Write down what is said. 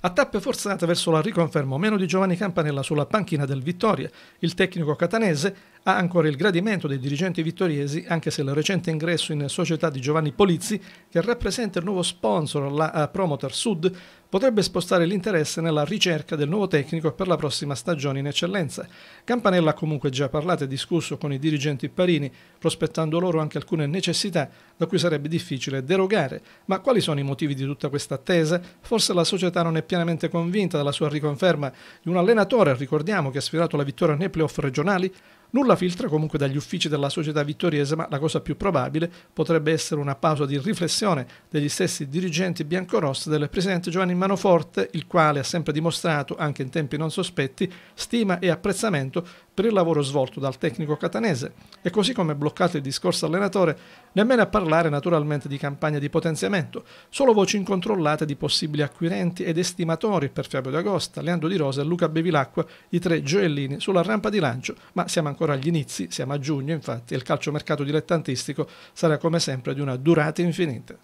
A tappe forzate verso la riconferma o meno di Giovanni Campanella sulla panchina del Vittoria, il tecnico catanese ha ancora il gradimento dei dirigenti vittoriesi, anche se il recente ingresso in società di Giovanni Polizzi, che rappresenta il nuovo sponsor, la eh, Promoter Sud, potrebbe spostare l'interesse nella ricerca del nuovo tecnico per la prossima stagione in eccellenza. Campanella ha comunque già parlato e discusso con i dirigenti parini, prospettando loro anche alcune necessità da cui sarebbe difficile derogare. Ma quali sono i motivi di tutta questa attesa? Forse la società non è pienamente convinta della sua riconferma di un allenatore, ricordiamo, che ha sfidato la vittoria nei playoff regionali, Nulla filtra comunque dagli uffici della società vittoriese, ma la cosa più probabile potrebbe essere una pausa di riflessione degli stessi dirigenti biancorossi del presidente Giovanni Manoforte, il quale ha sempre dimostrato, anche in tempi non sospetti, stima e apprezzamento per il lavoro svolto dal tecnico catanese e così come bloccato il discorso allenatore, nemmeno a parlare naturalmente di campagna di potenziamento, solo voci incontrollate di possibili acquirenti ed estimatori per Fabio D'Agosta, Leandro Di Rosa e Luca Bevilacqua, i tre gioiellini sulla rampa di lancio, ma siamo ancora agli inizi, siamo a giugno infatti e il calciomercato dilettantistico sarà come sempre di una durata infinita.